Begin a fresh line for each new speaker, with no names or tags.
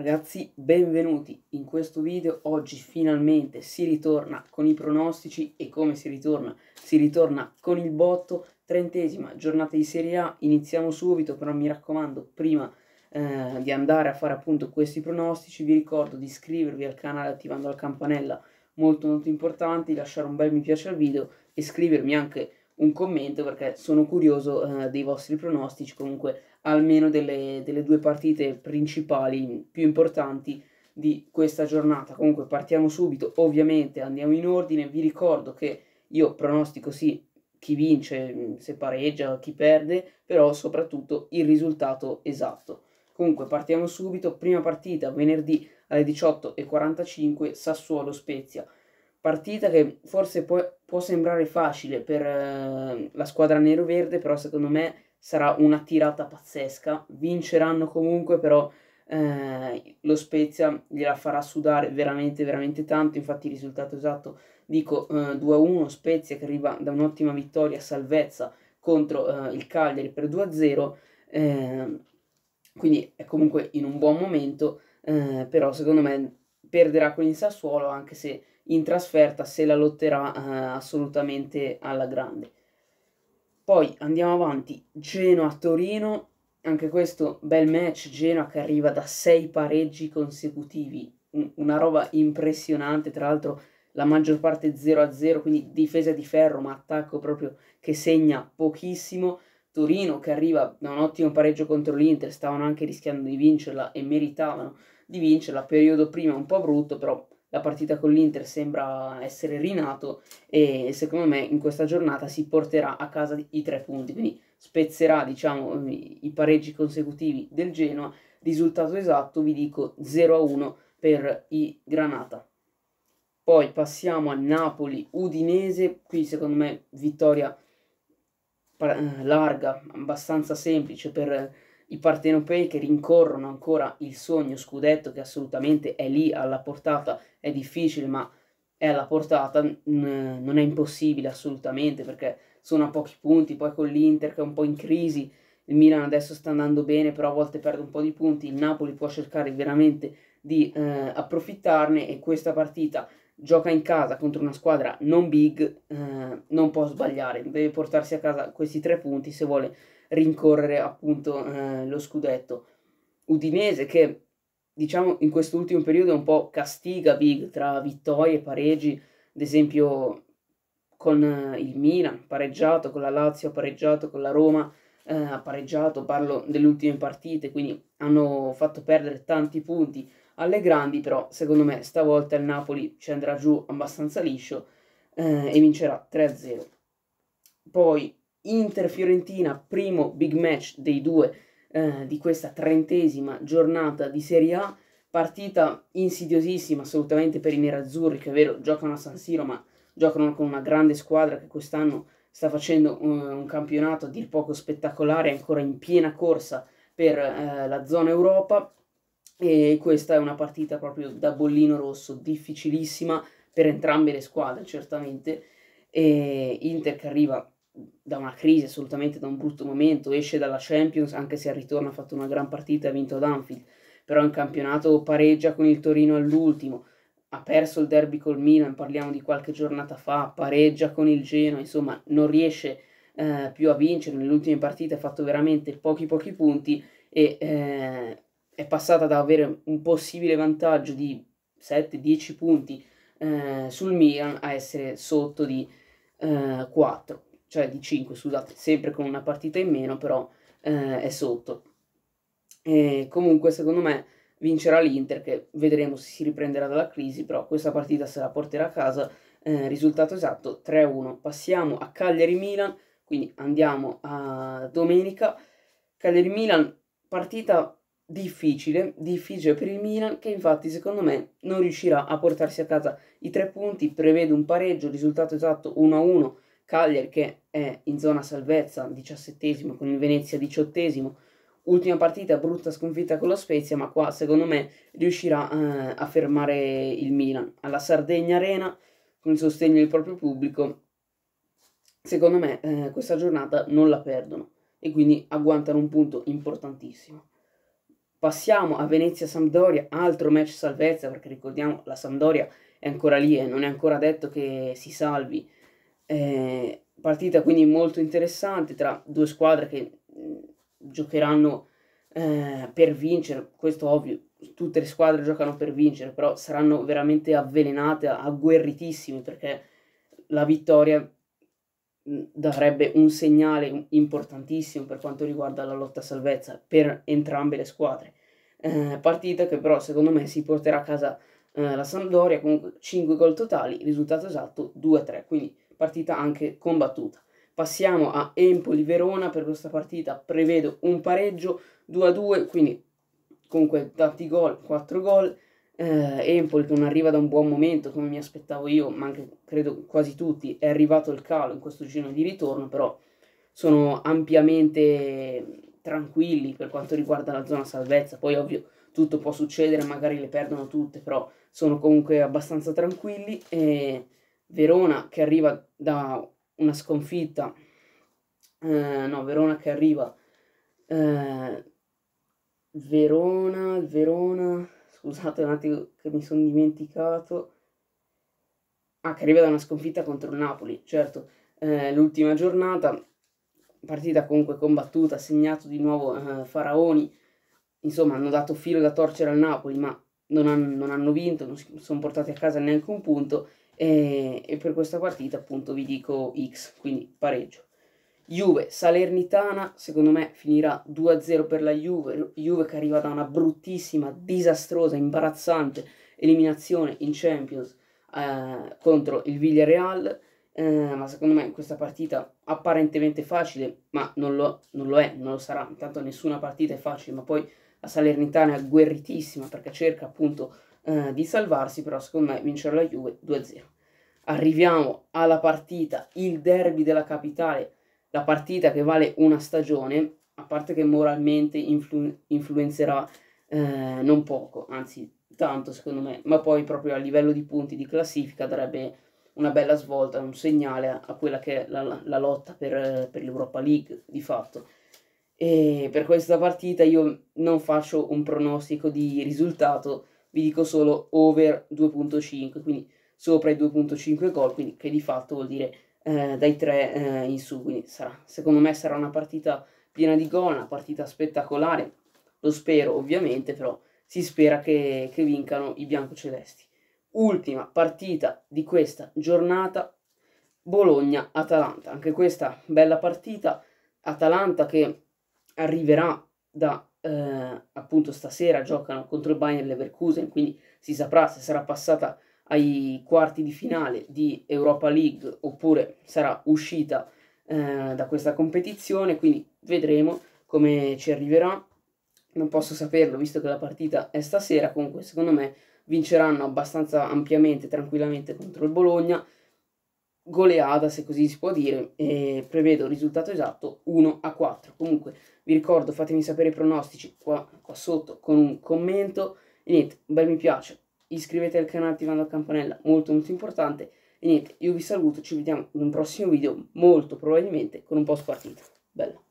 Ragazzi, benvenuti in questo video. Oggi finalmente si ritorna con i pronostici e come si ritorna? Si ritorna con il botto, trentesima giornata di Serie A. Iniziamo subito, però mi raccomando, prima eh, di andare a fare appunto questi pronostici, vi ricordo di iscrivervi al canale attivando la campanella, molto molto importante, lasciare un bel mi piace al video e scrivermi anche un commento perché sono curioso eh, dei vostri pronostici, comunque almeno delle, delle due partite principali più importanti di questa giornata. Comunque partiamo subito, ovviamente andiamo in ordine, vi ricordo che io pronostico sì chi vince, mm, se pareggia, chi perde, però soprattutto il risultato esatto. Comunque partiamo subito, prima partita venerdì alle 18.45 Sassuolo Spezia. Partita che forse può, può sembrare facile per eh, la squadra nero-verde, però secondo me sarà una tirata pazzesca, vinceranno comunque però eh, lo Spezia gliela farà sudare veramente veramente tanto, infatti il risultato esatto dico eh, 2-1 Spezia che arriva da un'ottima vittoria salvezza contro eh, il Cagliari per 2-0, eh, quindi è comunque in un buon momento, eh, però secondo me perderà con il Sassuolo anche se in trasferta se la lotterà eh, assolutamente alla grande. Poi andiamo avanti, Genoa-Torino, anche questo bel match, Genoa che arriva da 6 pareggi consecutivi, una roba impressionante, tra l'altro la maggior parte 0-0, quindi difesa di ferro, ma attacco proprio che segna pochissimo. Torino che arriva da un ottimo pareggio contro l'Inter, stavano anche rischiando di vincerla e meritavano di vincerla, periodo prima un po' brutto, però la partita con l'Inter sembra essere rinato e secondo me in questa giornata si porterà a casa i tre punti, quindi spezzerà diciamo, i pareggi consecutivi del Genoa. Risultato esatto vi dico 0-1 per i Granata. Poi passiamo a Napoli-Udinese, qui secondo me vittoria eh, larga, abbastanza semplice per i partenopei che rincorrono ancora il sogno scudetto che assolutamente è lì alla portata, è difficile ma è alla portata, non è impossibile assolutamente perché sono a pochi punti, poi con l'Inter che è un po' in crisi, il Milan adesso sta andando bene però a volte perde un po' di punti, il Napoli può cercare veramente di eh, approfittarne e questa partita gioca in casa contro una squadra non big, eh, non può sbagliare, deve portarsi a casa questi tre punti se vuole rincorrere appunto eh, lo scudetto. Udinese che diciamo in quest'ultimo periodo è un po' castiga Big tra vittorie e pareggi, ad esempio con eh, il Milan pareggiato, con la Lazio pareggiato, con la Roma eh, ha eh, pareggiato, parlo delle ultime partite, quindi hanno fatto perdere tanti punti alle grandi, però secondo me stavolta il Napoli ci andrà giù abbastanza liscio eh, e vincerà 3-0. Poi Inter-Fiorentina, primo big match dei due eh, di questa trentesima giornata di Serie A. Partita insidiosissima assolutamente per i nerazzurri, che è vero, giocano a San Siro, ma giocano con una grande squadra che quest'anno sta facendo un, eh, un campionato a dir poco spettacolare, ancora in piena corsa per eh, la zona Europa. E questa è una partita proprio da bollino rosso, difficilissima per entrambe le squadre, certamente. E Inter che arriva da una crisi assolutamente, da un brutto momento, esce dalla Champions anche se al ritorno ha fatto una gran partita e ha vinto ad Anfield, però in campionato pareggia con il Torino all'ultimo, ha perso il derby col Milan, parliamo di qualche giornata fa, pareggia con il Genoa, insomma non riesce eh, più a vincere, nelle ultime partite ha fatto veramente pochi pochi punti e eh, è passata da avere un possibile vantaggio di 7-10 punti eh, sul Milan a essere sotto di 4. Eh, cioè di 5, scusate, sempre con una partita in meno, però eh, è sotto. E comunque, secondo me, vincerà l'Inter, che vedremo se si riprenderà dalla crisi, però questa partita se la porterà a casa. Eh, risultato esatto 3-1. Passiamo a Cagliari-Milan, quindi andiamo a domenica. Cagliari-Milan, partita difficile, difficile per il Milan che infatti secondo me non riuscirà a portarsi a casa i tre punti, prevede un pareggio, risultato esatto 1-1 Cagliari che è in zona salvezza, diciassettesimo, con il Venezia diciottesimo, ultima partita brutta sconfitta con la Spezia, ma qua secondo me riuscirà eh, a fermare il Milan. Alla Sardegna Arena, con il sostegno del proprio pubblico, secondo me eh, questa giornata non la perdono e quindi agguantano un punto importantissimo. Passiamo a Venezia-Sampdoria, altro match salvezza perché ricordiamo la Sampdoria è ancora lì e eh, non è ancora detto che si salvi eh, partita quindi molto interessante tra due squadre che mm, giocheranno eh, per vincere, questo ovvio, tutte le squadre giocano per vincere, però saranno veramente avvelenate, agguerritissime perché la vittoria mm, darebbe un segnale importantissimo per quanto riguarda la lotta a salvezza per entrambe le squadre. Eh, partita che però secondo me si porterà a casa eh, la Sampdoria con 5 gol totali, risultato esatto 2-3, quindi partita anche combattuta. Passiamo a Empoli-Verona, per questa partita prevedo un pareggio 2-2, quindi comunque tanti gol, 4 gol. Eh, Empoli che non arriva da un buon momento come mi aspettavo io, ma anche credo quasi tutti, è arrivato il calo in questo giro di ritorno, però sono ampiamente tranquilli per quanto riguarda la zona salvezza. Poi ovvio tutto può succedere, magari le perdono tutte, però sono comunque abbastanza tranquilli e Verona che arriva da una sconfitta, eh, no, Verona che arriva, eh, Verona, Verona, scusate un attimo che mi sono dimenticato, ah, che arriva da una sconfitta contro il Napoli, certo, eh, l'ultima giornata, partita comunque combattuta, segnato di nuovo eh, Faraoni, insomma hanno dato filo da torcere al Napoli, ma non hanno, non hanno vinto, non si sono portati a casa neanche un punto e, e per questa partita appunto vi dico X, quindi pareggio. Juve Salernitana, secondo me finirà 2-0 per la Juve, Juve che arriva da una bruttissima, disastrosa, imbarazzante eliminazione in Champions eh, contro il Villarreal, eh, ma secondo me questa partita apparentemente facile, ma non lo, non lo, è, non lo sarà, intanto nessuna partita è facile, ma poi la Salernitana è agguerritissima perché cerca appunto eh, di salvarsi, però secondo me vincerà la Juve 2-0. Arriviamo alla partita, il derby della capitale, la partita che vale una stagione, a parte che moralmente influ- influenzerà eh, non poco, anzi tanto secondo me, ma poi proprio a livello di punti di classifica darebbe una bella svolta, un segnale a, a quella che è la, la lotta per, per l'Europa League di fatto. E per questa partita io non faccio un pronostico di risultato, vi dico solo over 2.5, quindi sopra i 2.5 gol, quindi che di fatto vuol dire eh, dai 3 eh, in su, quindi sarà, secondo me sarà una partita piena di gol, una partita spettacolare, lo spero ovviamente, però si spera che, che vincano i biancocelesti. Ultima partita di questa giornata, Bologna-Atalanta, anche questa bella partita, Atalanta che arriverà da eh, appunto stasera giocano contro il Bayern Leverkusen, quindi si saprà se sarà passata ai quarti di finale di Europa League oppure sarà uscita eh, da questa competizione, quindi vedremo come ci arriverà. Non posso saperlo visto che la partita è stasera, comunque secondo me vinceranno abbastanza ampiamente, tranquillamente contro il Bologna goleada, se così si può dire, e prevedo il risultato esatto 1 a 4. Comunque vi ricordo, fatemi sapere i pronostici qua, qua sotto con un commento. E niente, un bel mi piace, iscrivetevi al canale attivando la campanella, molto molto importante. E niente, io vi saluto, ci vediamo in un prossimo video, molto probabilmente con un post partita. Bella!